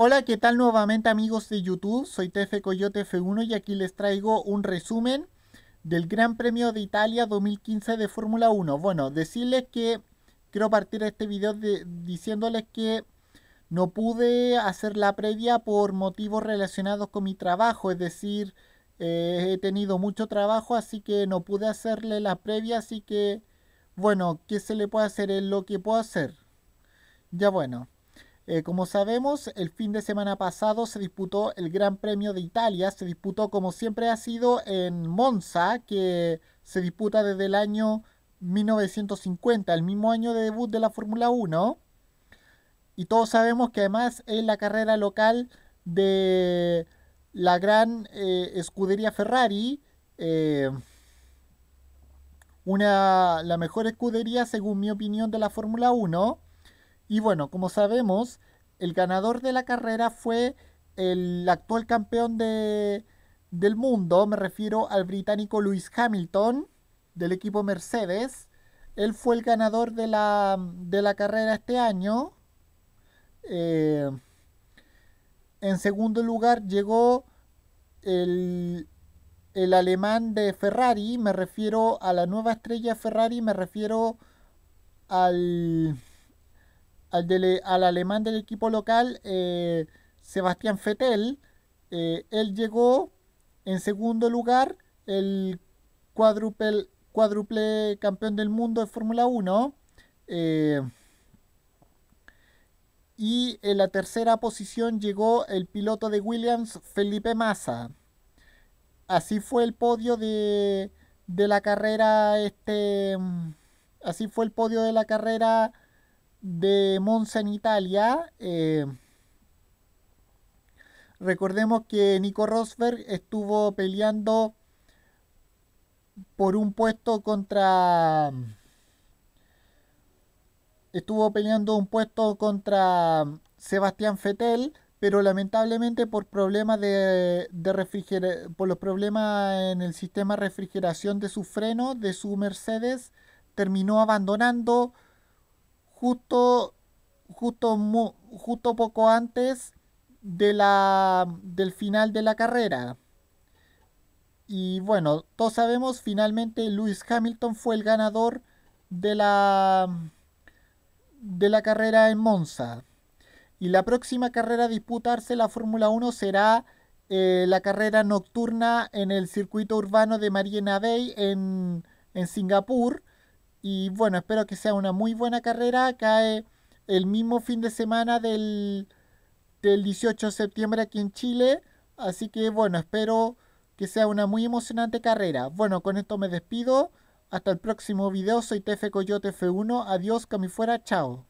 Hola, ¿qué tal nuevamente amigos de YouTube? Soy TF Coyote F1 y aquí les traigo un resumen del Gran Premio de Italia 2015 de Fórmula 1. Bueno, decirles que quiero partir este video diciéndoles que no pude hacer la previa por motivos relacionados con mi trabajo, es decir, eh, he tenido mucho trabajo, así que no pude hacerle la previa, así que, bueno, ¿qué se le puede hacer? Es lo que puedo hacer. Ya bueno. Eh, como sabemos, el fin de semana pasado se disputó el Gran Premio de Italia, se disputó como siempre ha sido en Monza, que se disputa desde el año 1950, el mismo año de debut de la Fórmula 1. Y todos sabemos que además es la carrera local de la gran eh, escudería Ferrari, eh, una, la mejor escudería según mi opinión de la Fórmula 1 y bueno, como sabemos, el ganador de la carrera fue el actual campeón del mundo, me refiero al británico Lewis Hamilton del equipo Mercedes. Él fue el ganador de la, de la carrera este año. Eh, en segundo lugar llegó el, el, alemán de Ferrari, me refiero a la nueva estrella Ferrari, me refiero al al, alemán del equipo local, eh, Sebastián Fettel. Eh, él llegó en segundo lugar, el cuádruple, campeón del mundo de Fórmula 1. Eh, y en la tercera posición llegó el piloto de Williams, Felipe Massa. Así fue el podio de, de la carrera. Este, mm, así fue el podio de la carrera de Monza en Italia. Eh, recordemos que Nico Rosberg estuvo peleando por un puesto contra... Estuvo peleando un puesto contra Sebastián Fettel, pero lamentablemente por problemas de, de por los problemas en el sistema de refrigeración de su freno, de su Mercedes, terminó abandonando justo, justo, justo poco antes de la, del final de la carrera. Y bueno, todos sabemos, finalmente Lewis Hamilton fue el ganador de la, de la carrera en Monza. Y la próxima carrera a disputarse la Fórmula 1 será eh, la carrera nocturna en el circuito urbano de Marina Bay en, en Singapur, y bueno, espero que sea una muy buena carrera. Cae eh, el mismo fin de semana del, del 18 de septiembre aquí en Chile. Así que bueno, espero que sea una muy emocionante carrera. Bueno, con esto me despido. Hasta el próximo video. Soy TF Coyote F1. Adiós, que fuera. Chao.